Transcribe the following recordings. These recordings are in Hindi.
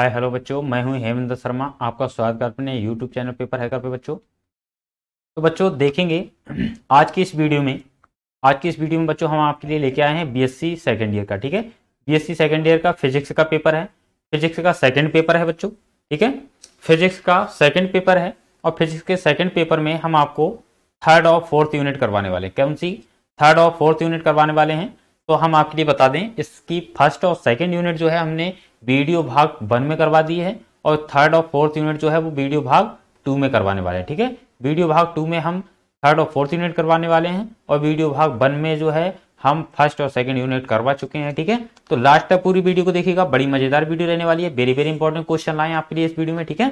हाय हेलो बच्चों मैं हूं हेमंत शर्मा आपका स्वागत करते हैं यूट्यूब चैनल पेपर हैकर पे बच्चों तो बच्चों देखेंगे आज की इस वीडियो में आज की इस वीडियो में बच्चों हम आपके लिए लेके आए हैं बीएससी सेकंड ईयर का ठीक है बीएससी सेकंड ईयर का फिजिक्स का पेपर है फिजिक्स का सेकेंड पेपर है बच्चों ठीक है फिजिक्स का सेकेंड पेपर है और फिजिक्स के सेकेंड पेपर में हम आपको थर्ड और फोर्थ यूनिट करवाने वाले कौन सी थर्ड और फोर्थ यूनिट करवाने वाले हैं तो हम आपके लिए बता दें इसकी फर्स्ट और सेकेंड यूनिट जो है हमने वीडियो भाग वन में करवा दी है और थर्ड और फोर्थ यूनिट जो है वो वीडियो भाग टू में करवाने वाले हैं ठीक है वीडियो भाग टू में हम थर्ड और फोर्थ यूनिट करवाने वाले हैं और वीडियो भाग वन में जो है हम फर्स्ट और सेकंड यूनिट करवा चुके हैं ठीक है थीके? तो लास्ट तक पूरी वीडियो को देखिएगा बड़ी मजेदार वीडियो रहने वाली है वेरी वेरी इंपॉर्टेंट क्वेश्चन लाए आपके लिए इस वीडियो में ठीक है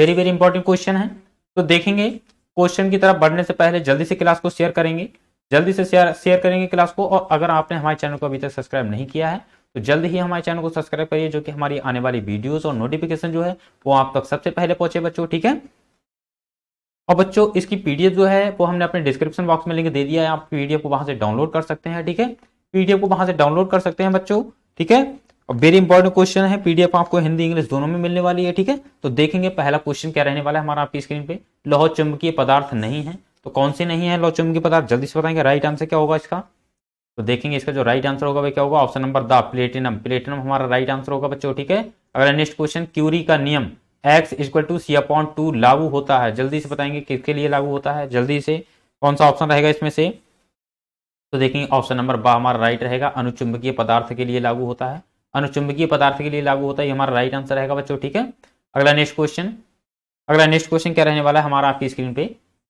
वेरी वेरी इंपॉर्टेंट क्वेश्चन है तो देखेंगे क्वेश्चन की तरफ बढ़ने से पहले जल्दी से क्लास को शेयर करेंगे जल्दी से शेयर करेंगे क्लास को और अगर आपने हमारे चैनल को अभी तक सब्सक्राइब नहीं किया है तो जल्द ही हमारे चैनल को सब्सक्राइब करिए जो कि हमारी आने वाली वीडियोस और नोटिफिकेशन जो है वो आप तक सबसे पहले पहुंचे बच्चों ठीक है और बच्चों इसकी पीडीएफ जो है वो हमने अपने डिस्क्रिप्शन बॉक्स में लिंक दे दिया है आप पीडीएफ को वहां से डाउनलोड कर सकते हैं ठीक है पीडीएफ को वहां से डाउनलोड कर सकते हैं बच्चों ठीक है और वेरी इंपॉर्टेंट क्वेश्चन है पीडीएफ आपको हिंदी इंग्लिश दोनों में मिलने वाली है ठीक है तो देखेंगे पहला क्वेश्चन क्या रहने वाला है हमारा आपकी स्क्रीन पे लौह चुंबकीय पदार्थ नहीं है तो कौन से नहीं है लौह चुंबकीय पदार्थ जल्दी से बताएंगे राइट आंसर क्या होगा इसका तो देखेंगे इसका जो राइट आंसर होगा वह क्या होगा ऑप्शन नंबर द प्लेटिनम प्लेटिनम हमारा राइट आंसर होगा बच्चों ठीक है अगला नेक्स्ट क्वेश्चन क्यूरी का नियम X equal to C upon two लागू होता है जल्दी से बताएंगे किसके लिए लागू होता है जल्दी से कौन सा ऑप्शन रहेगा इसमें से तो देखेंगे ऑप्शन नंबर बा हमारा राइट रहेगा अनुचुंबकीय पदार्थ के लिए लागू होता है अनुचुंबकीय पदार्थ के लिए लागू होता है ये हमारा राइट आंसर रहेगा बच्चों ठीक है अगला नेक्स्ट क्वेश्चन अगला नेक्स्ट क्वेश्चन क्या रहने वाला है हमारा आपकी स्क्रीन पे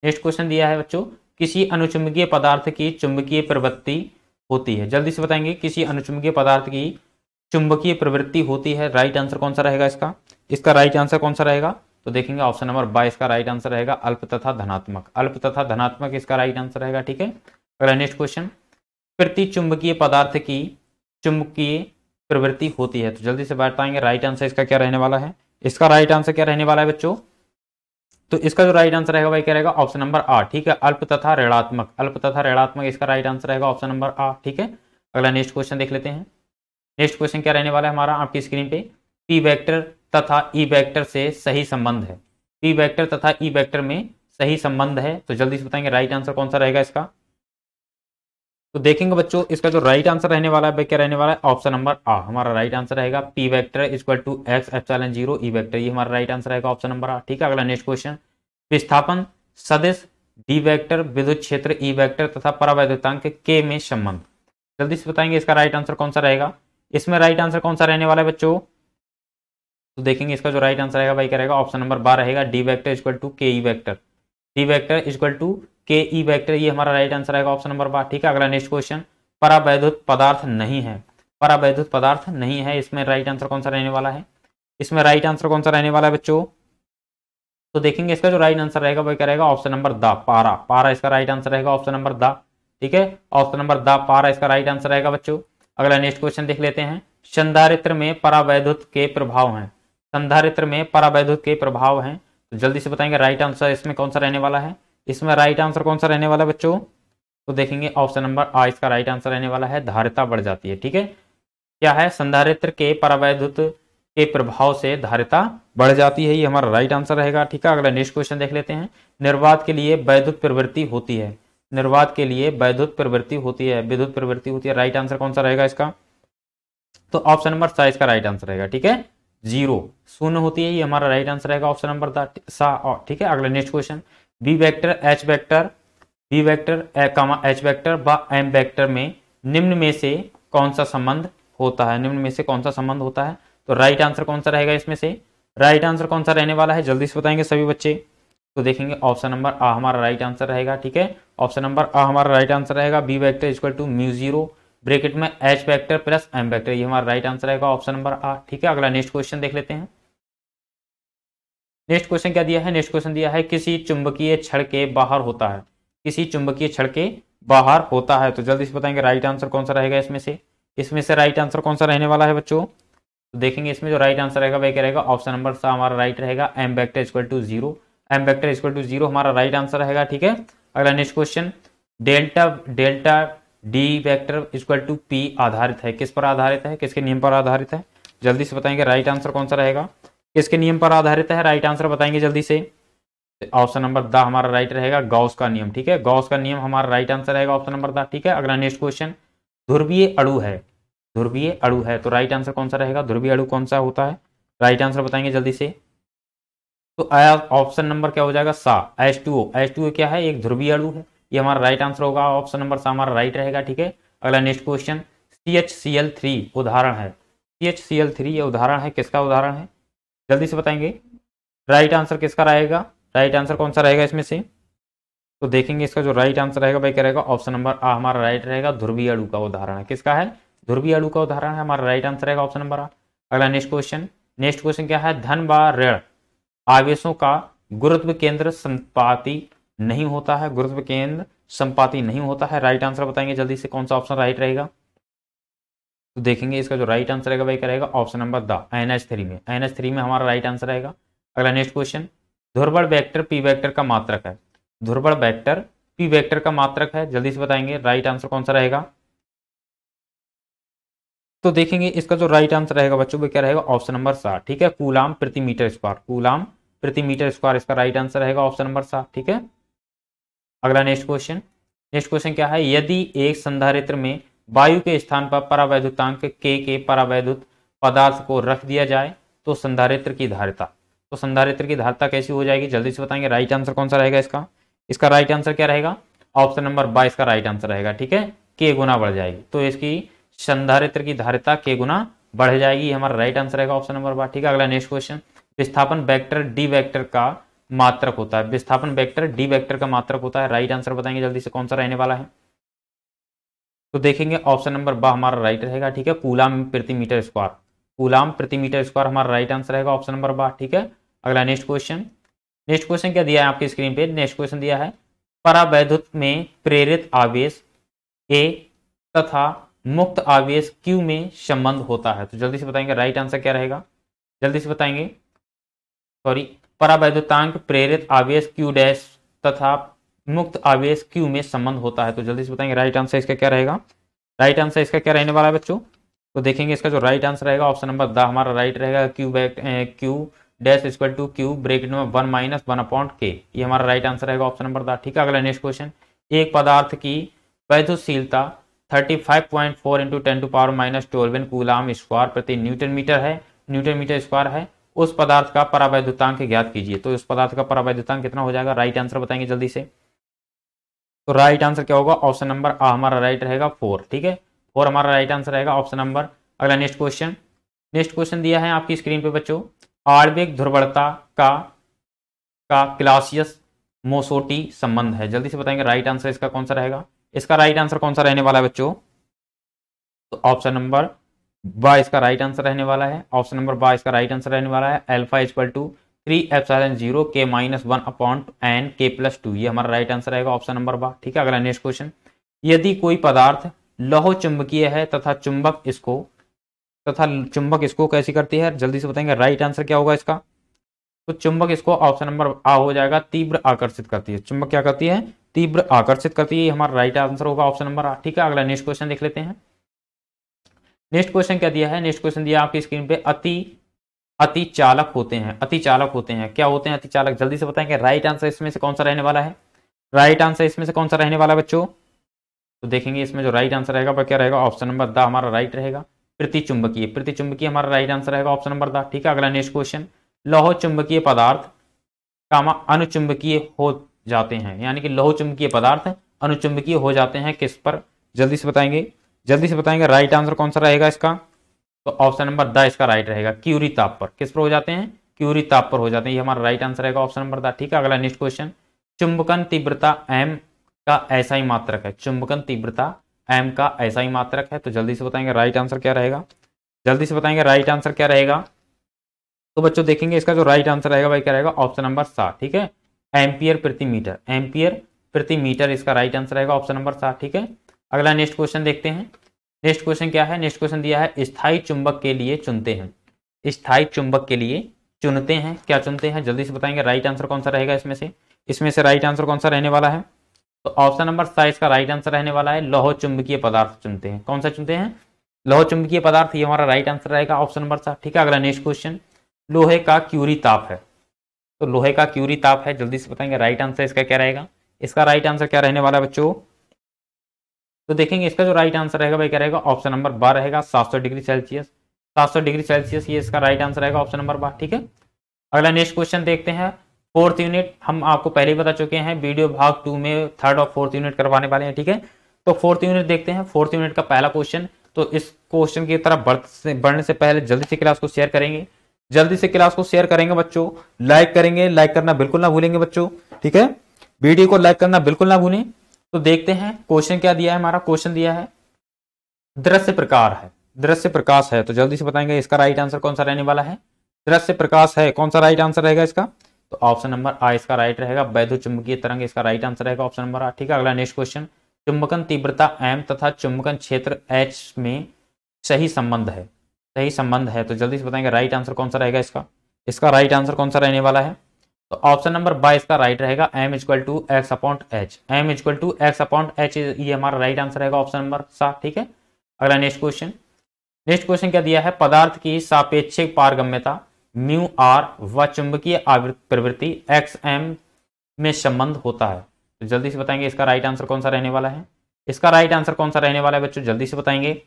नेक्स्ट क्वेश्चन दिया है बच्चों किसी अनुचुंबकीय पदार्थ की चुंबकीय प्रवृत्ति होती है जल्दी से बताएंगे किसी अनुचुंबकीय पदार्थ की चुंबकीय प्रवृत्ति होती है राइट आंसर कौन सा रहेगा इसका इसका राइट आंसर कौन सा रहेगा तो देखेंगे ऑप्शन नंबर बाईस का राइट आंसर रहेगा अल्प तथा धनात्मक अल्प तथा धनात्मक इसका राइट आंसर रहेगा ठीक है अगला नेक्स्ट क्वेश्चन प्रति चुंबकीय पदार्थ की चुंबकीय प्रवृत्ति होती है तो जल्दी से बताएंगे राइट आंसर इसका क्या रहने वाला है इसका राइट आंसर क्या रहने वाला है बच्चों तो इसका जो राइट आंसर रहेगा वही क्या रहेगा ऑप्शन नंबर आ ठीक है अल्प तथा ऋणात्मक अल्प तथा ऋणात्मक इसका राइट आंसर रहेगा ऑप्शन नंबर आ ठीक है अगला नेक्स्ट क्वेश्चन देख लेते हैं नेक्स्ट क्वेश्चन क्या रहने वाला है हमारा आपकी स्क्रीन पे पी वैक्टर तथा ई e वैक्टर से सही संबंध है पी वैक्टर तथा ई e वैक्टर में सही संबंध है तो जल्दी से बताएंगे राइट आंसर कौन सा रहेगा इसका तो देखेंगे बच्चों इसका जो राइट आंसर रहने वाला है क्या रहने वाला है ऑप्शन नंबर आ हमारा राइट आंसर रहेगा P vector equal to X epsilon zero E vector ये हमारा राइट आंसर रहेगा ऑप्शन नंबर आ ठीक है अगला नेक्स्ट क्वेश्चन विस्थापन सदिश डी वेक्टर विद्युत क्षेत्र ई e वेक्टर तथा परावैद्युतांक के में संबंध जल्दी से बताएंगे इसका राइट आंसर कौन सा रहेगा इसमें राइट आंसर कौन सा रहने वाला है बच्चों तो देखेंगे इसका जो राइट आंसर रहेगा भाई क्या रहेगा ऑप्शन नंबर बार रहेगा D vector equal to K E vector D vector equal to K E vector ये हमारा राइट आंसर आएगा ऑप्शन नंबर बार ठीक है अगला नेक्स्ट क्वेश्चन परावैद्युत पदार्थ नहीं है परावैद्युत पदार्थ नहीं है इसमें राइट आंसर कौन सा रहने वाला है इसमें राइट आंसर कौन सा रहने वाला है बच्चों तो देखेंगे इसका जो राइट आंसर रहेगा वो क्या रहेगा ऑप्शन नंबर द पारा पारा इसका राइट आंसर रहेगा ऑप्शन नंबर द ठीक है ऑप्शन नंबर द पारा इसका राइट आंसर रहेगा बच्चों अगला नेक्स्ट क्वेश्चन देख लेते हैं संधारित्र में परावैद्युत के प्रभाव हैं संधारित्र में परावैद्युत के प्रभाव हैं तो जल्दी से बताएंगे राइट आंसर इसमें कौन सा रहने वाला है इसमें राइट आंसर कौन सा रहने वाला है बच्चों तो देखेंगे ऑप्शन नंबर आ इसका राइट आंसर रहने वाला है धारिता बढ़ जाती है ठीक है क्या है संधारित्र के परावैद्युत के प्रभाव से धारिता बढ़ जाती है ये हमारा राइट आंसर रहेगा ठीक है अगला नेक्स्ट क्वेश्चन देख लेते हैं निर्वाध के लिए वैद्युत प्रवृत्ति होती है निर्वाध के लिए वैद्युत प्रवृत्ति होती है विद्युत प्रवृत्ति होती है राइट आंसर कौन सा रहेगा इसका तो ऑप्शन नंबर सा इसका राइट आंसर रहेगा ठीक है जीरो शून्य होती है ये हमारा राइट आंसर रहेगा ऑप्शन नंबर सा ठीक है अगला next question B vector H vector B vector A H vector व एम वेक्टर में निम्न में से कौन सा संबंध होता है निम्न में से कौन सा संबंध होता है तो राइट आंसर कौन सा रहेगा इसमें से राइट आंसर कौन सा रहने वाला है जल्दी से बताएंगे सभी बच्चे तो देखेंगे ऑप्शन नंबर आ हमारा राइट आंसर रहेगा ठीक है ऑप्शन नंबर आ हमारा राइट आंसर रहेगा B vector equal to mu zero bracket में H vector plus M vector ये हमारा राइट आंसर रहेगा ऑप्शन नंबर आ ठीक है अगला नेक्स्ट क्वेश्चन देख लेते हैं नेक्स्ट क्वेश्चन क्या दिया है नेक्स्ट क्वेश्चन दिया है किसी चुंबकीय छड़ के बाहर होता है किसी चुंबकीय छड़ के बाहर होता है तो जल्दी से बताएंगे राइट आंसर कौन सा रहेगा इसमें से इसमें से राइट आंसर कौन सा रहने वाला है बच्चों तो देखेंगे इसमें जो राइट आंसर रहेगा वह क्या रहेगा ऑप्शन नंबर सा हमारा राइट रहेगा M vector equal to zero M vector equal to zero हमारा राइट आंसर रहेगा ठीक है अगला next question delta delta D vector equal to P आधारित है किस पर आधारित है किसके नियम पर आधारित है जल्दी से बताएंगे राइट आंसर कौन सा रहेगा किसके नियम पर आधारित है राइट आंसर बताएंगे जल्दी से ऑप्शन नंबर द हमारा राइट रहेगा गौस का नियम ठीक है गौस का नियम हमारा राइट आंसर रहेगा ऑप्शन नंबर द ठीक है अगला नेक्स्ट क्वेश्चन ध्रुवीय अड़ू है ध्रुवीय अड़ू है तो राइट आंसर कौन सा रहेगा ध्रुवीय अड़ू कौन सा होता है राइट आंसर बताएंगे जल्दी से तो ऑप्शन नंबर क्या हो जाएगा सा H two O H two O क्या है एक ध्रुवीय अड़ू है ये हमारा राइट आंसर होगा ऑप्शन नंबर सा हमारा राइट रहेगा ठीक है अगला next question C H C L three उदाहरण है C H C L three ये उदाहरण है किसका उदाहरण है जल्दी से बताएंगे राइट आंसर किसका रहेगा राइट आंसर कौन सा रहेगा इसमें से तो देखेंगे इसका जो राइट आंसर रहेगा भाई क्या रहेगा ऑप्शन नंबर आ हमारा राइट रहेगा ध्रुवी अणु का उदाहरण है किसका है ध्रुवी अणु का उदाहरण है हमारा राइट आंसर रहेगा ऑप्शन नंबर आ अगला नेक्स्ट क्वेश्चन नेक्स्ट क्वेश्चन क्या है धन व ऋण आवेशों का गुरुत्व केंद्र संपाति नहीं होता है गुरुत्व केंद्र संपाति नहीं होता है राइट आंसर बताएंगे जल्दी से कौन सा ऑप्शन राइट रहेगा तो देखेंगे इसका जो राइट आंसर रहेगा वही क्या ऑप्शन नंबर द एन एच थ्री में एन एच थ्री में हमारा राइट आंसर रहेगा अगला नेक्स्ट क्वेश्चन ध्रुवबड़ वेक्टर पी वेक्टर का मात्रक है ध्रुवबड़ वेक्टर पी वेक्टर का मात्रक है जल्दी से बताएंगे राइट आंसर कौन सा रहेगा तो देखेंगे इसका जो राइट आंसर रहेगा बच्चों वो क्या रहेगा ऑप्शन नंबर सात ठीक है कूलाम प्रति मीटर स्क्वायर कूलाम प्रति मीटर स्क्वायर इसका राइट आंसर रहेगा ऑप्शन नंबर सात ठीक है अगला नेक्स्ट क्वेश्चन नेक्स्ट क्वेश्चन क्या है यदि एक संधारित्र में वायु के स्थान पर परावैद्युतांक के के परावैद्युत पदार्थ को रख दिया जाए तो संधारित्र की धारिता तो संधारित्र की धारिता कैसी हो जाएगी जल्दी से बताएंगे राइट आंसर कौन सा रहेगा इसका इसका राइट आंसर क्या रहेगा ऑप्शन नंबर बाईस का राइट आंसर रहेगा ठीक है के गुना बढ़ जाएगी तो इसकी संधारित्र की धारिता के गुना बढ़ जाएगी हमारा राइट आंसर रहेगा ऑप्शन नंबर बार ठीक है अगला नेक्स्ट क्वेश्चन विस्थापन वेक्टर डी वेक्टर का मात्रक होता है विस्थापन वेक्टर डी वेक्टर का मात्रक होता है राइट आंसर बताएंगे जल्दी से कौन सा रहने वाला है तो देखेंगे ऑप्शन नंबर बा हमारा राइट रहेगा ठीक है कूलाम प्रति मीटर स्क्वायर कूलाम प्रति मीटर स्क्वायर हमारा राइट आंसर रहेगा ऑप्शन नंबर बा ठीक है अगला नेक्स्ट क्वेश्चन नेक्स्ट क्वेश्चन क्या दिया है आपकी स्क्रीन पे नेक्स्ट क्वेश्चन दिया है परावैधुत में प्रेरित आवेश ए तथा मुक्त आवेश क्यू में संबंध होता है तो जल्दी से बताएंगे राइट आंसर क्या रहेगा जल्दी से बताएंगे सॉरी परावैधुतांक प्रेरित आवेश क्यू डैश तथा मुक्त आवेश क्यू में संबंध होता है तो जल्दी से बताएंगे राइट आंसर इसका क्या रहेगा राइट आंसर इसका क्या रहने वाला है बच्चों तो देखेंगे इसका जो राइट आंसर रहेगा ऑप्शन नंबर द हमारा राइट रहेगा Q back Q dash equal to Q break number one minus one upon K ये हमारा राइट आंसर रहेगा ऑप्शन नंबर द ठीक है अगला नेक्स्ट क्वेश्चन एक पदार्थ की वैधुशीलता thirty five point four into ten to power minus इन कूलाम स्क्वायर प्रति न्यूटन मीटर है न्यूटन मीटर स्क्वायर है उस पदार्थ का परावैधुतांक ज्ञात कीजिए तो उस पदार्थ का परावैधुतांक कितना हो जाएगा राइट आंसर बताएंगे जल्दी से तो राइट आंसर क्या होगा ऑप्शन नंबर आ हमारा राइट रहेगा फोर ठीक है फोर हमारा राइट आंसर रहेगा ऑप्शन नंबर अगला नेक्स्ट क्वेश्चन नेक्स्ट क्वेश्चन दिया है आपकी स्क्रीन पे बच्चों आर्विक ध्रुवता का का क्लासियस मोसोटी संबंध है जल्दी से बताएंगे राइट आंसर इसका कौन सा रहेगा इसका राइट आंसर कौन सा रहने वाला है बच्चों तो ऑप्शन नंबर बा इसका राइट आंसर रहने वाला है ऑप्शन नंबर बा इसका राइट आंसर रहने वाला है alpha equal to three epsilon zero K minus one upon N K plus two ये हमारा राइट आंसर आएगा ऑप्शन नंबर बा ठीक है अगला नेक्स्ट क्वेश्चन यदि कोई पदार्थ लौह चुंबकीय है तथा चुंबक इसको तथा चुंबक इसको कैसी करती है जल्दी से बताएंगे राइट आंसर क्या होगा इसका तो चुंबक इसको ऑप्शन नंबर आ हो जाएगा तीव्र आकर्षित करती है चुंबक क्या करती है तीव्र आकर्षित करती है हमारा राइट आंसर होगा ऑप्शन नंबर आ ठीक है अगला नेक्स्ट क्वेश्चन देख लेते हैं नेक्स्ट क्वेश्चन क्या दिया है नेक्स्ट क्वेश्चन दिया आपकी स्क्रीन पे अति अति चालक होते हैं अति चालक होते हैं क्या होते हैं अति चालक जल्दी से बताएंगे राइट आंसर इसमें से कौन सा रहने वाला है राइट आंसर इसमें से कौन सा रहने वाला है बच्चों तो देखेंगे इसमें जो राइट आंसर रहेगा वह क्या रहेगा ऑप्शन नंबर द हमारा राइट रहेगा प्रतिचुंबकीय प्रतिचुंबकीय हमारा राइट आंसर रहेगा ऑप्शन नंबर द ठीक है अगला नेक्स्ट क्वेश्चन लौह चुंबकीय पदार्थ कामा अनुचुंबकीय हो जाते हैं यानी कि लौह चुंबकीय पदार्थ अनुचुंबकीय हो जाते हैं किस पर जल्दी से बताएंगे जल्दी से बताएंगे राइट आंसर कौन सा रहेगा इसका तो ऑप्शन नंबर द इसका राइट रहेगा क्यूरी ताप पर किस पर हो जाते हैं क्यूरी ताप पर हो जाते हैं ये हमारा राइट आंसर रहेगा ऑप्शन नंबर द ठीक है अगला नेक्स्ट क्वेश्चन चुंबकन तीव्रता एम का ऐसा ही मात्रक है चुंबकन तीव्रता एम का ऐसा ही मात्रक है तो जल्दी से बताएंगे राइट आंसर क्या रहेगा जल्दी से बताएंगे राइट आंसर क्या रहेगा तो बच्चों देखेंगे इसका जो राइट आंसर रहेगा भाई क्या रहेगा ऑप्शन नंबर सात ठीक है एम्पियर प्रति मीटर एम्पियर प्रति मीटर इसका राइट आंसर रहेगा ऑप्शन नंबर सात ठीक है अगला नेक्स्ट क्वेश्चन देखते हैं नेक्स्ट क्वेश्चन क्या है नेक्स्ट क्वेश्चन दिया है स्थायी चुंबक के लिए चुनते हैं स्थायी चुंबक के लिए चुनते हैं क्या चुनते हैं जल्दी से बताएंगे राइट आंसर कौन सा रहेगा इसमें से इसमें से राइट आंसर कौन सा रहने वाला है तो ऑप्शन नंबर साइज का राइट आंसर रहने वाला है लौह चुंबकीय पदार्थ चुनते हैं कौन सा चुनते हैं लौह चुंबकीय पदार्थ ये हमारा राइट आंसर रहेगा ऑप्शन नंबर सात ठीक है अगला नेक्स्ट क्वेश्चन लोहे का क्यूरी ताप है तो लोहे का क्यूरी ताप है जल्दी से बताएंगे राइट आंसर इसका क्या रहेगा इसका राइट आंसर क्या रहने वाला है बच्चों तो देखेंगे इसका जो राइट आंसर रहेगा भाई क्या रहेगा ऑप्शन नंबर बार रहेगा सात सौ डिग्री सेल्सियस सात सौ डिग्री सेल्सियस ये इसका राइट आंसर रहेगा ऑप्शन नंबर बार ठीक है अगला नेक्स्ट क्वेश्चन देखते हैं फोर्थ यूनिट हम आपको पहले ही बता चुके हैं वीडियो भाग टू में थर्ड और फोर्थ यूनिट करवाने वाले हैं ठीक है तो फोर्थ यूनिट देखते हैं फोर्थ यूनिट का पहला क्वेश्चन तो इस क्वेश्चन की तरफ बढ़ने से पहले जल्दी से क्लास को शेयर करेंगे जल्दी से क्लास को शेयर करेंगे बच्चों लाइक करेंगे लाइक करना बिल्कुल ना भूलेंगे बच्चों ठीक है वीडियो को लाइक करना बिल्कुल ना भूलें तो देखते हैं क्वेश्चन क्या दिया है हमारा क्वेश्चन दिया है दृश्य प्रकार है दृश्य प्रकाश है तो जल्दी से बताएंगे इसका राइट आंसर कौन सा रहने वाला है दृश्य प्रकाश है कौन सा राइट आंसर रहेगा इसका तो ऑप्शन नंबर आ इसका राइट रहेगा वैध चुंबकीय तरंग इसका राइट आंसर रहेगा ऑप्शन नंबर आ ठीक है अगला नेक्स्ट क्वेश्चन चुंबकन तीव्रता एम तथा चुंबकन क्षेत्र एच में सही संबंध है सही संबंध है तो जल्दी से बताएंगे राइट आंसर कौन सा रहेगा इसका इसका राइट आंसर कौन सा रहने वाला है तो ऑप्शन नंबर बाईस का राइट रहेगा M equal to X upon H M equal to X upon H ये हमारा राइट आंसर रहेगा ऑप्शन नंबर सात ठीक है अगला नेक्स्ट क्वेश्चन नेक्स्ट क्वेश्चन क्या दिया है पदार्थ की सापेक्षिक पारगम्यता म्यू आर व चुंबकीय प्रवृत्ति एक्स एम में संबंध होता है तो जल्दी से बताएंगे इसका राइट आंसर कौन सा रहने वाला है इसका राइट आंसर कौन सा रहने वाला है बच्चों जल्दी से बताएंगे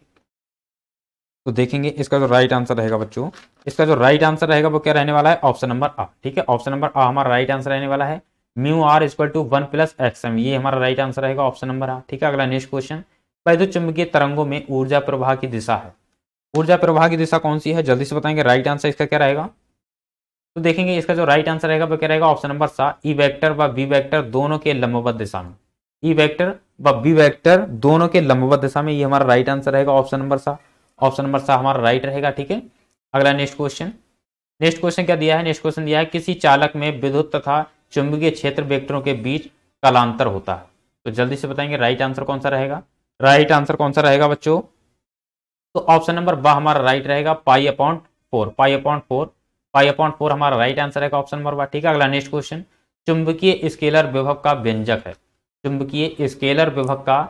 तो देखेंगे इसका जो राइट आंसर रहेगा बच्चों इसका जो राइट आंसर रहेगा वो क्या रहने वाला है ऑप्शन नंबर आ ठीक है ऑप्शन नंबर आ हमारा राइट आंसर रहने वाला है mu R equal to one plus X M ये हमारा राइट आंसर रहेगा ऑप्शन नंबर आ ठीक है अगला नेक्स्ट क्वेश्चन चुंबकीय तरंगों में ऊर्जा प्रवाह की दिशा है ऊर्जा प्रवाह की दिशा कौन सी है जल्दी से बताएंगे राइट आंसर इसका क्या रहेगा तो देखेंगे इसका जो राइट आंसर रहेगा वो क्या रहेगा ऑप्शन नंबर सा ई वेक्टर व बी वेक्टर दोनों के लंबवत दिशा में ई e वेक्टर व बी वेक्टर दोनों के लंबवत दिशा में ये हमारा राइट आंसर रहेगा ऑप्शन नंबर सा ऑप्शन नंबर सा हमारा राइट रहेगा ठीक है अगला नेक्स्ट क्वेश्चन नेक्स्ट क्वेश्चन क्या दिया है नेक्स्ट क्वेश्चन दिया है किसी चालक में विद्युत तथा चुंबकीय क्षेत्र वेक्टरों के बीच कालांतर होता है तो जल्दी से बताएंगे राइट आंसर कौन सा रहेगा राइट आंसर कौन सा रहेगा बच्चों तो ऑप्शन नंबर ब हमारा राइट रहेगा pi upon four pi upon four pi upon four हमारा राइट आंसर रहेगा ऑप्शन नंबर बा ठीक है अगला नेक्स्ट क्वेश्चन चुंबकीय स्केलर विभव का व्यंजक है चुंबकीय स्केलर विभव का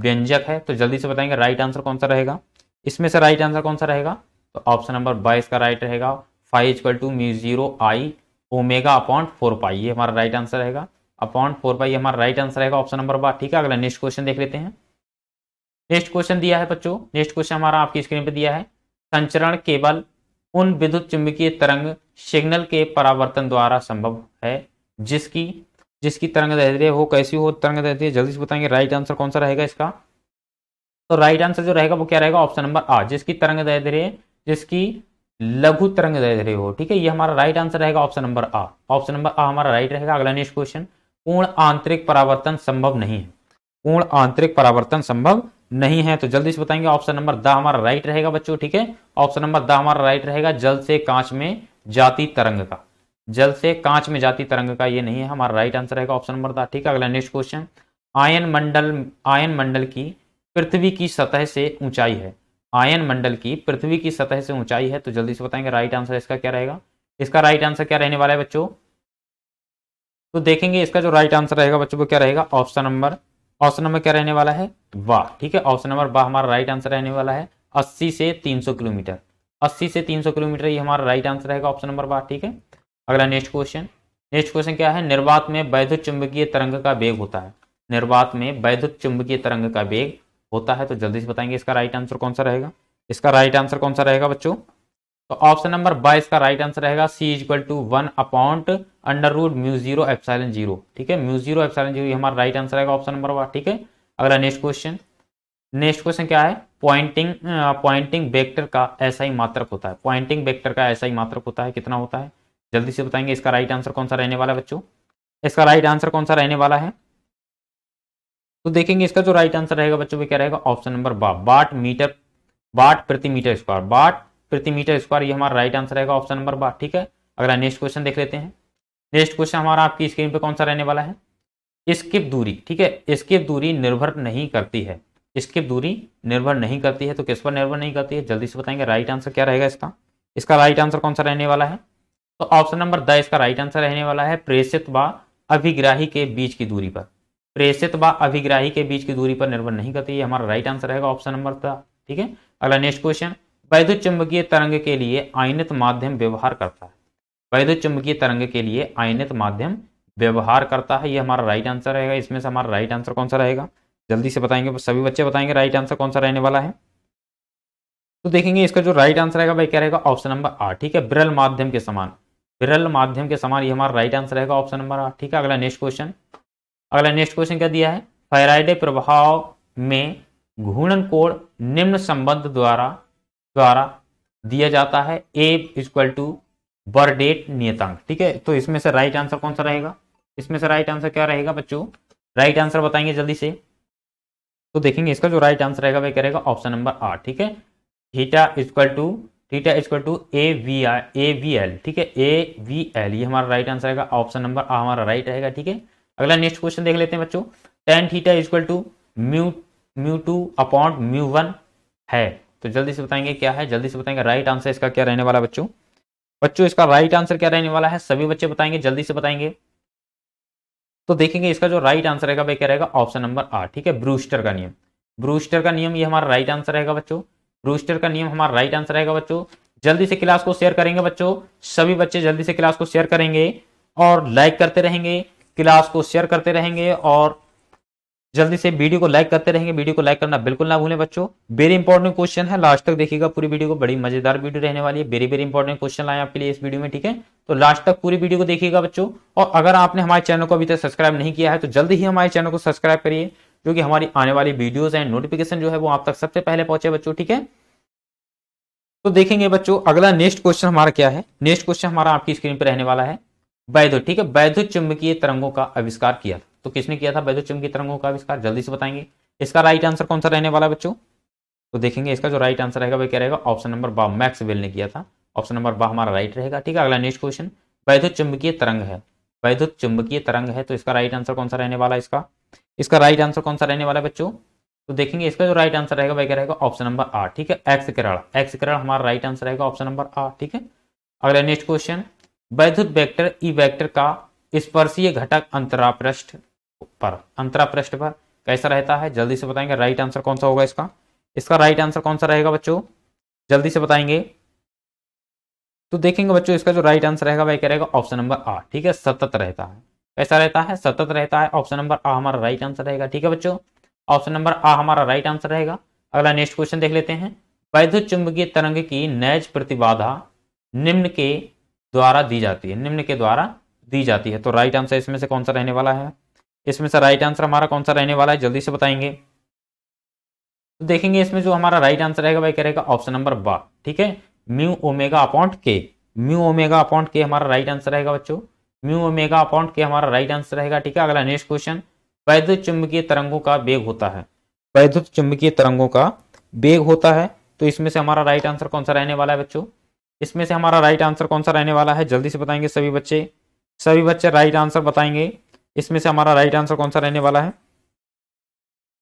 व्यंजक है तो जल्दी से बताएंगे राइट आंसर कौन सा रहेगा इसमें से राइट आंसर कौन सा रहेगा तो ऑप्शन नंबर बाईस का राइट रहेगा five equal to mu zero I omega upon four pi ये हमारा राइट आंसर रहेगा अपॉन फोर पाई हमारा राइट आंसर रहेगा ऑप्शन नंबर बार ठीक है अगला नेक्स्ट क्वेश्चन देख लेते हैं नेक्स्ट क्वेश्चन दिया है बच्चों नेक्स्ट क्वेश्चन हमारा आपकी स्क्रीन पर दिया है संचरण केवल उन विद्युत चुंबकीय तरंग सिग्नल के परावर्तन द्वारा संभव है जिसकी जिसकी तरंग दैर्ध्य हो कैसी हो तरंग दैर्ध्य जल्दी से बताएंगे राइट आंसर कौन सा रहेगा इसका तो राइट आंसर जो रहेगा वो क्या रहेगा ऑप्शन नंबर आ जिसकी तरंग दैर्ध्य जिसकी लघु तरंग दैर्ध्य हो ठीक है ये हमारा राइट आंसर रहेगा ऑप्शन नंबर आ ऑप्शन नंबर आ हमारा राइट रहेगा अगला नेक्स्ट क्वेश्चन पूर्ण आंतरिक परावर्तन संभव नहीं है पूर्ण आंतरिक परावर्तन संभव नहीं है तो जल्दी से बताएंगे ऑप्शन नंबर द हमारा राइट रहेगा बच्चों ठीक है ऑप्शन नंबर द हमारा राइट रहेगा जल से कांच में जाती तरंग का जल से कांच में जाती तरंग का ये नहीं है हमारा राइट आंसर रहेगा ऑप्शन नंबर द ठीक है अगला नेक्स्ट क्वेश्चन आयन मंडल आयन मंडल की पृथ्वी की सतह से ऊंचाई है आयन मंडल की पृथ्वी की सतह से ऊंचाई है तो जल्दी से बताएंगे राइट आंसर इसका क्या रहेगा इसका राइट आंसर क्या रहने वाला है बच्चों तो देखेंगे इसका जो राइट आंसर रहेगा बच्चों को क्या रहेगा ऑप्शन नंबर ऑप्शन नंबर क्या रहने वाला है वाह ठीक है ऑप्शन नंबर वाह हमारा राइट आंसर रहने वाला है अस्सी से तीन सौ किलोमीटर अस्सी से तीन सौ किलोमीटर ये हमारा राइट आंसर रहेगा ऑप्शन नंबर वाह ठीक है अगला नेक्स्ट क्वेश्चन नेक्स्ट क्वेश्चन क्या है निर्वात में वैद्युत चुंबकीय तरंग का वेग होता है निर्वात में वैद्युत चुंबकीय तरंग का वेग होता है तो जल्दी से बताएंगे इसका राइट आंसर कौन सा रहेगा इसका राइट आंसर कौन सा रहेगा बच्चों तो ऑप्शन नंबर बाईस का राइट आंसर रहेगा C is equal to one upon under root mu zero epsilon zero ठीक है म्यू जीरो एफसाइलन जीरो हमारा राइट आंसर रहेगा ऑप्शन नंबर वन ठीक है अगला नेक्स्ट क्वेश्चन नेक्स्ट क्वेश्चन क्या है पॉइंटिंग पॉइंटिंग वेक्टर का ऐसा ही मात्रक होता है पॉइंटिंग वेक्टर का ऐसा ही मात्रक होता है कितना होता है जल्दी से बताएंगे इसका राइट आंसर कौन सा रहने वाला है बच्चों इसका राइट आंसर कौन सा रहने वाला है तो देखेंगे इसका जो राइट आंसर रहेगा बच्चों में क्या रहेगा ऑप्शन नंबर बा बाट मीटर बाट प्रति मीटर स्क्वायर बाट प्रति मीटर स्क्वायर ये हमारा राइट आंसर रहेगा ऑप्शन नंबर बा ठीक है अगर नेक्स्ट क्वेश्चन देख लेते हैं नेक्स्ट क्वेश्चन हमारा आपकी स्क्रीन पर कौन सा रहने वाला है स्किप दूरी ठीक है स्किप दूरी निर्भर नहीं करती है स्किप दूरी निर्भर नहीं करती है तो किस पर निर्भर नहीं करती है जल्दी से बताएंगे राइट आंसर क्या रहेगा इसका इसका राइट आंसर कौन सा रहने वाला है तो ऑप्शन नंबर द इसका राइट आंसर रहने वाला है प्रेषित व अभिग्राही के बीच की दूरी पर प्रेषित व अभिग्राही के बीच की दूरी पर निर्भर नहीं करती है हमारा राइट आंसर रहेगा ऑप्शन नंबर था ठीक है अगला नेक्स्ट क्वेश्चन वैद्युत चुंबकीय तरंग के लिए आयनित माध्यम व्यवहार करता है वैद्युत चुंबकीय तरंग के लिए आयनित माध्यम व्यवहार करता है ये हमारा राइट आंसर रहेगा इसमें से हमारा राइट आंसर कौन सा रहेगा जल्दी से बताएंगे सभी बच्चे बताएंगे राइट आंसर कौन सा रहने वाला है तो देखेंगे इसका जो राइट आंसर रहेगा भाई क्या रहेगा ऑप्शन नंबर आठ ठीक है बिरल माध्यम के समान बिरल माध्यम के समान ये हमारा राइट आंसर रहेगा ऑप्शन नंबर आठ ठीक है अगला नेक्स्ट क्वेश्चन अगला नेक्स्ट क्वेश्चन क्या दिया है फायराइडे प्रभाव में घूर्णन कोण निम्न संबंध द्वारा द्वारा दिया जाता है ए इजक्वल टू बर्डेट नियतांक ठीक है तो इसमें से राइट आंसर कौन सा रहेगा इसमें से राइट आंसर क्या रहेगा बच्चों राइट आंसर बताएंगे जल्दी से तो देखेंगे इसका जो राइट आंसर रहेगा वह क्या रहेगा ऑप्शन नंबर आठ ठीक है theta equal to theta equal to A V R A V L ठीक है ए वी एल ये हमारा राइट आंसर रहेगा ऑप्शन नंबर आ हमारा राइट रहेगा ठीक है अगला नेक्स्ट क्वेश्चन देख लेते हैं बच्चों tan theta equal to mu mu two upon mu one है तो जल्दी से बताएंगे क्या है जल्दी से बताएंगे राइट आंसर इसका क्या रहने वाला बच्चों बच्चों इसका राइट आंसर क्या रहने वाला है सभी बच्चे बताएंगे जल्दी से बताएंगे तो देखेंगे इसका जो राइट आंसर रहेगा वह क्या रहेगा ऑप्शन नंबर आठ ठीक है ब्रूस्टर का नियम ब्रूस्टर का नियम ये हमारा राइट आंसर रहेगा बच्चों ब्रूस्टर का नियम हमारा राइट आंसर रहेगा बच्चों जल्दी से क्लास को शेयर करेंगे बच्चों सभी बच्चे जल्दी से क्लास को शेयर करेंगे और लाइक करते रहेंगे क्लास को शेयर करते रहेंगे और जल्दी से वीडियो को लाइक करते रहेंगे वीडियो को लाइक करना बिल्कुल ना भूलें बच्चों वेरी इंपॉर्टेंट क्वेश्चन है लास्ट तक देखिएगा पूरी वीडियो को बड़ी मजेदार वीडियो रहने वाली है वेरी वेरी इंपॉर्टेंट क्वेश्चन लाए आपके लिए इस वीडियो में ठीक है तो लास्ट तक पूरी वीडियो को देखिएगा बच्चों और अगर आपने हमारे चैनल को अभी तक सब्सक्राइब नहीं किया है तो जल्दी ही हमारे चैनल को सब्सक्राइब करिए क्योंकि हमारी आने वाली वीडियोज एंड नोटिफिकेशन जो है वो आप तक सबसे पहले पहुंचे बच्चों ठीक है तो देखेंगे बच्चों अगला नेक्स्ट क्वेश्चन हमारा क्या है नेक्स्ट क्वेश्चन हमारा आपकी स्क्रीन पर रहने वाला है वैध ठीक है वैध चुंबकीय तरंगों का आविष्कार किया था तो किसने किया था वैध चुंबकीय तरंगों का आविष्कार जल्दी से बताएंगे इसका राइट आंसर कौन सा रहने वाला है बच्चों तो देखेंगे इसका जो राइट आंसर रहेगा वह क्या रहेगा ऑप्शन नंबर बा मैक्स वेल ने किया था ऑप्शन नंबर बा हमारा राइट रहेगा ठीक है अगला नेक्स्ट क्वेश्चन वैध चुंबकीय तरंग है वैध चुंबकीय तरंग है तो इसका राइट आंसर कौन सा रहने वाला है इसका इसका राइट आंसर कौन सा रहने वाला है बच्चों तो देखेंगे इसका जो राइट आंसर रहेगा वह क्या रहेगा ऑप्शन नंबर आठ ठीक है एक्स किरण एक्स किरण हमारा राइट आंसर रहेगा ऑप्शन नंबर आठ ठीक है अगला नेक्स्ट क्वेश्चन वैद्युत वेक्टर ई वेक्टर का स्पर्शीय घटक अंतरापृष्ठ पर अंतरापृष्ठ पर कैसा रहता है जल्दी से बताएंगे राइट आंसर कौन सा होगा इसका इसका राइट आंसर कौन सा रहेगा बच्चों जल्दी से बताएंगे तो देखेंगे बच्चों इसका जो राइट आंसर रहेगा वह क्या रहेगा ऑप्शन नंबर आ ठीक है सतत रहता है कैसा रहता है सतत रहता है ऑप्शन नंबर आ हमारा राइट आंसर रहेगा ठीक है बच्चों ऑप्शन नंबर आ हमारा राइट आंसर रहेगा अगला नेक्स्ट क्वेश्चन देख लेते हैं वैद्युत चुंबकीय तरंग की नैज प्रतिबाधा निम्न के द्वारा दी जाती है निम्न के द्वारा दी जाती है तो राइट आंसर इसमें से कौन सा रहने वाला है इसमें से राइट आंसर हमारा कौन सा रहने वाला है जल्दी से बताएंगे तो देखेंगे इसमें जो हमारा राइट आंसर रहेगा वह करेगा ऑप्शन नंबर बा ठीक है म्यू ओमेगा अपॉन्ट के म्यू ओमेगा अपॉन्ट के हमारा राइट आंसर रहेगा बच्चों म्यू ओमेगा अपॉन्ट के हमारा राइट आंसर रहेगा ठीक है अगला नेक्स्ट क्वेश्चन वैद्युत चुंबकीय तरंगों का वेग होता है वैद्युत चुंबकीय तरंगों का वेग होता है तो इसमें से हमारा राइट आंसर कौन सा रहने वाला है बच्चों इसमें से हमारा राइट आंसर कौन सा रहने वाला है जल्दी से बताएंगे सभी बच्चे सभी बच्चे राइट आंसर बताएंगे इसमें से हमारा राइट आंसर कौन सा रहने वाला है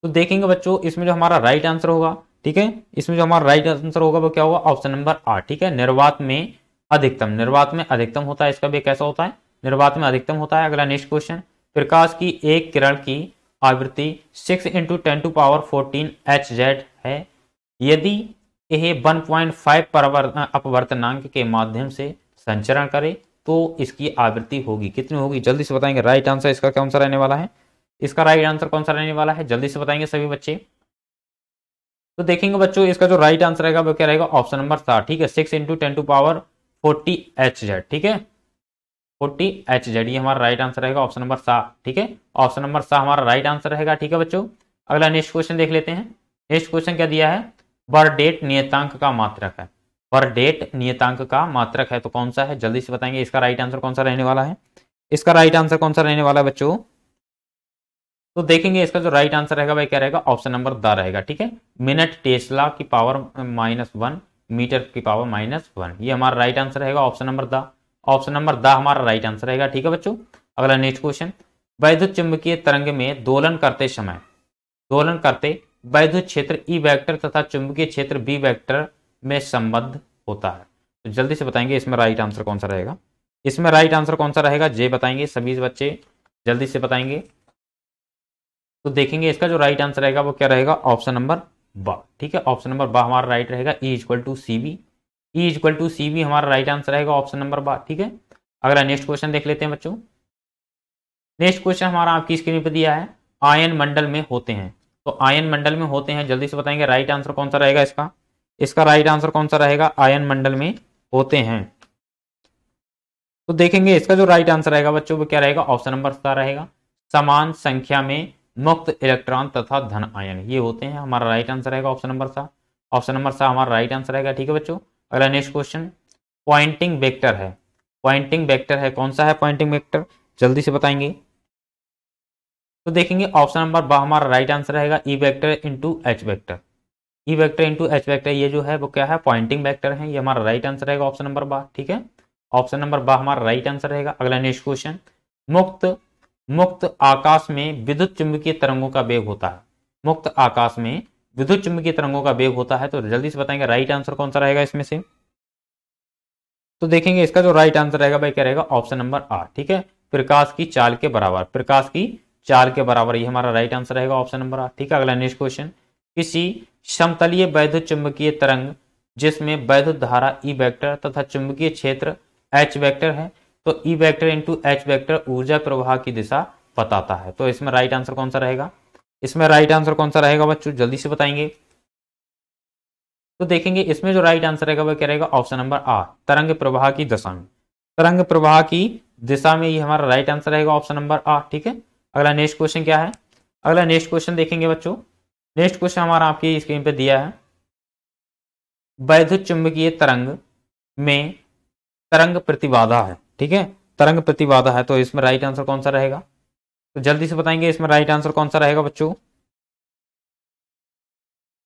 तो देखेंगे बच्चों इसमें जो हमारा राइट आंसर होगा ठीक है इसमें जो हमारा राइट आंसर होगा वो क्या होगा ऑप्शन नंबर आठ ठीक है निर्वात में अधिकतम निर्वात में अधिकतम होता है इसका भी कैसा होता है निर्वात में अधिकतम होता है अगला नेक्स्ट क्वेश्चन प्रकाश की एक किरण की आवृत्ति six into ten to power fourteen H Z है यदि यह 1.5 परवर्त अपवर्तनांक के माध्यम से संचरण करे तो इसकी आवृत्ति होगी कितनी होगी जल्दी से बताएंगे राइट आंसर इसका कौन सा रहने वाला है इसका राइट आंसर कौन सा रहने वाला है जल्दी से बताएंगे सभी बच्चे तो देखेंगे बच्चों इसका जो राइट आंसर रहेगा वो क्या रहेगा ऑप्शन नंबर सात ठीक है six into ten to power forty H Z ठीक है फोर्टी एच जेड ये हमारा राइट आंसर रहेगा ऑप्शन नंबर सात ठीक है ऑप्शन नंबर सा हमारा राइट आंसर रहेगा ठीक है बच्चों अगला नेक्स्ट क्वेश्चन देख लेते हैं नेक्स्ट क्वेश्चन क्या दिया है बर्डेट नियतांक का मात्रक है बर्डेट नियतांक का मात्रक है तो कौन सा है जल्दी से बताएंगे इसका राइट आंसर कौन सा रहने वाला है इसका राइट आंसर कौन सा रहने वाला है बच्चों तो देखेंगे इसका जो राइट आंसर रहेगा वह क्या रहेगा ऑप्शन नंबर द रहेगा ठीक है मिनट टेस्ला की पावर माइनस वन मीटर की पावर माइनस वन ये हमारा राइट आंसर रहेगा ऑप्शन नंबर द ऑप्शन नंबर द हमारा राइट आंसर रहेगा ठीक है बच्चों अगला नेक्स्ट क्वेश्चन वैद्युत चुंबकीय तरंग में दोलन करते समय दोलन करते वैद्युत क्षेत्र ई e वेक्टर तथा चुंबकीय क्षेत्र बी वेक्टर में संबद्ध होता है तो जल्दी से बताएंगे इसमें राइट आंसर कौन सा रहेगा इसमें राइट आंसर कौन सा रहेगा जे बताएंगे सभी बच्चे जल्दी से बताएंगे तो देखेंगे इसका जो राइट आंसर रहेगा वो क्या रहेगा ऑप्शन नंबर बा ठीक है ऑप्शन नंबर ब हमारा राइट रहेगा E equal to C B E equal to C B हमारा राइट आंसर रहेगा ऑप्शन नंबर ब ठीक है अगला नेक्स्ट क्वेश्चन देख लेते हैं बच्चों नेक्स्ट क्वेश्चन हमारा आपकी स्क्रीन पर दिया है आयन मंडल में होते हैं तो आयन मंडल में होते हैं जल्दी से बताएंगे राइट आंसर कौन सा रहेगा इसका इसका राइट आंसर कौन सा रहेगा आयन मंडल में होते हैं तो देखेंगे इसका जो राइट आंसर रहेगा बच्चों वो क्या रहेगा ऑप्शन नंबर सत्रह रहेगा समान संख्या में मुक्त इलेक्ट्रॉन तथा धन आयन ये होते हैं हमारा राइट आंसर रहेगा ऑप्शन नंबर सा ऑप्शन नंबर सा हमारा राइट आंसर रहेगा ठीक है बच्चों अगला नेक्स्ट क्वेश्चन पॉइंटिंग वेक्टर है पॉइंटिंग वेक्टर है कौन सा है पॉइंटिंग वेक्टर जल्दी से बताएंगे तो देखेंगे ऑप्शन नंबर बा हमारा राइट आंसर रहेगा E vector into H vector E vector into H vector ये जो है वो क्या है पॉइंटिंग वैक्टर है ये हमारा राइट आंसर रहेगा ऑप्शन नंबर बा ठीक है ऑप्शन नंबर बा हमारा राइट आंसर रहेगा अगला नेक्स्ट क्वेश्चन मुक्त मुक्त आकाश में विद्युत चुंबकीय तरंगों का वेग होता है मुक्त आकाश में विद्युत चुंबकीय तरंगों का वेग होता है तो जल्दी से बताएंगे राइट आंसर कौन सा रहेगा इसमें से तो देखेंगे इसका जो राइट आंसर रहेगा भाई क्या रहेगा ऑप्शन नंबर आ ठीक है प्रकाश की चाल के बराबर प्रकाश की चार के बराबर ये हमारा राइट आंसर रहेगा ऑप्शन नंबर आठ ठीक है अगला नेक्स्ट क्वेश्चन किसी समतलीय वैध चुंबकीय तरंग जिसमें वैध धारा ई e वेक्टर तथा चुंबकीय क्षेत्र एच वेक्टर है तो E vector into H vector ऊर्जा प्रवाह की दिशा बताता है तो इसमें राइट आंसर कौन सा रहेगा इसमें राइट आंसर कौन सा रहेगा बच्चों जल्दी से बताएंगे तो देखेंगे इसमें जो राइट आंसर रहेगा वह क्या रहेगा ऑप्शन नंबर आर तरंग प्रवाह की दशा में तरंग प्रवाह की दिशा में ये हमारा राइट आंसर रहेगा ऑप्शन नंबर आ ठीक है अगला नेक्स्ट क्वेश्चन क्या है अगला नेक्स्ट क्वेश्चन देखेंगे बच्चों नेक्स्ट क्वेश्चन हमारा आपकी स्क्रीन पर दिया है वैद्युत चुंबकीय तरंग में तरंग प्रतिबाधा है ठीक है तरंग प्रतिबाधा है तो इसमें राइट आंसर कौन सा रहेगा तो जल्दी से बताएंगे इसमें राइट आंसर कौन सा रहेगा बच्चों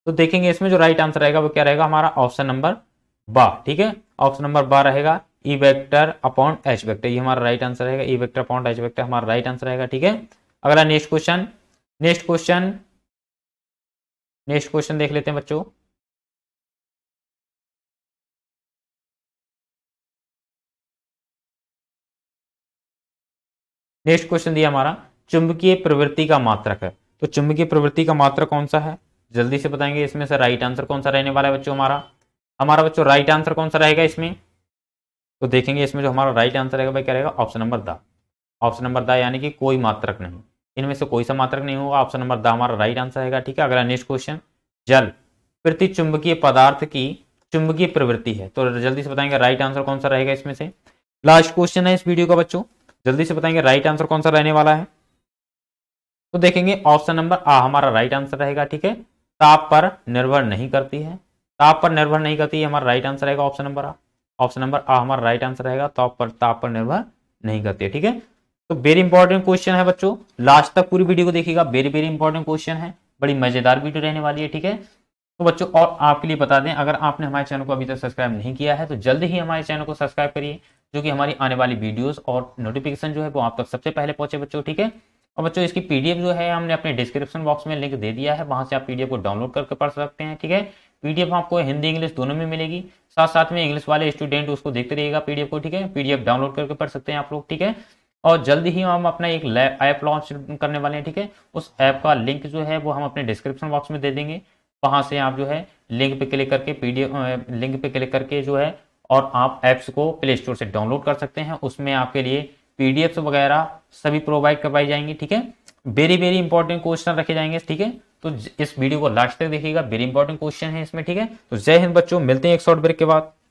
तो देखेंगे इसमें जो राइट आंसर रहेगा वो क्या रहेगा हमारा ऑप्शन नंबर बा ठीक है ऑप्शन नंबर बा रहेगा E vector upon H vector ये हमारा राइट आंसर रहेगा E vector upon H vector हमारा राइट आंसर रहेगा ठीक है अगला next question next question next question देख लेते हैं बच्चों नेक्स्ट क्वेश्चन दिया हमारा चुंबकीय प्रवृत्ति का मात्रक है तो चुंबकीय प्रवृत्ति का मात्रक कौन सा है जल्दी से बताएंगे इसमें से राइट आंसर कौन सा रहने वाला है बच्चों हमारा हमारा बच्चों राइट आंसर कौन सा रहेगा इसमें तो देखेंगे इसमें जो हमारा राइट आंसर रहेगा भाई क्या रहेगा ऑप्शन नंबर द ऑप्शन नंबर द यानी कि कोई मात्रक नहीं इनमें से कोई सा मात्रक नहीं होगा ऑप्शन नंबर द हमारा राइट आंसर रहेगा ठीक है अगला नेक्स्ट क्वेश्चन जल प्रति चुंबकीय पदार्थ की चुंबकीय प्रवृत्ति है तो जल्दी से बताएंगे राइट आंसर कौन सा रहेगा इसमें से लास्ट क्वेश्चन है इस वीडियो का बच्चों जल्दी से बताएंगे राइट आंसर कौन सा रहने वाला है तो देखेंगे ऑप्शन नंबर आ हमारा राइट आंसर रहेगा ठीक है ताप पर निर्भर नहीं करती है ताप पर निर्भर नहीं करती है हमारा राइट आंसर रहेगा ऑप्शन नंबर आ ऑप्शन नंबर आ हमारा राइट आंसर रहेगा तो पर ताप तो पर निर्भर नहीं करती है ठीक है तो वेरी इंपॉर्टेंट क्वेश्चन है बच्चों लास्ट तक पूरी वीडियो को देखिएगा वेरी वेरी इंपॉर्टेंट क्वेश्चन है बड़ी मजेदार वीडियो रहने वाली है ठीक है तो बच्चों और आपके लिए बता दें अगर आपने हमारे चैनल को अभी तक सब्सक्राइब नहीं किया है तो जल्द ही हमारे चैनल को सब्सक्राइब करिए जो कि हमारी आने वाली वीडियोस और नोटिफिकेशन जो है वो आप तक सबसे पहले पहुंचे बच्चों ठीक है और बच्चों इसकी पीडीएफ जो है हमने अपने डिस्क्रिप्शन बॉक्स में लिंक दे दिया है वहां से आप पीडीएफ को डाउनलोड करके पढ़ सकते हैं ठीक है पीडीएफ आपको हिंदी इंग्लिश दोनों में मिलेगी साथ साथ में इंग्लिश वाले स्टूडेंट उसको देखते रहिएगा पीडीएफ को ठीक है पीडीएफ डाउनलोड करके पढ़ सकते हैं आप लोग ठीक है और जल्दी ही हम अपना एक ऐप लॉन्च करने वाले हैं ठीक है उस ऐप का लिंक जो है वो हम अपने डिस्क्रिप्शन बॉक्स में दे देंगे वहाँ से आप जो है लिंक पे क्लिक करके पीडीएफ लिंक पे क्लिक करके जो है और आप ऐप्स को प्ले स्टोर से डाउनलोड कर सकते हैं उसमें आपके लिए पीडीएफ वगैरह सभी प्रोवाइड करवाई जाएंगी ठीक है वेरी वेरी इंपॉर्टेंट क्वेश्चन रखे जाएंगे ठीक है तो इस वीडियो को लास्ट तक देखिएगा वेरी इंपॉर्टेंट क्वेश्चन है इसमें ठीक है तो जय हिंद बच्चों मिलते हैं एक शॉर्ट ब्रेक के बाद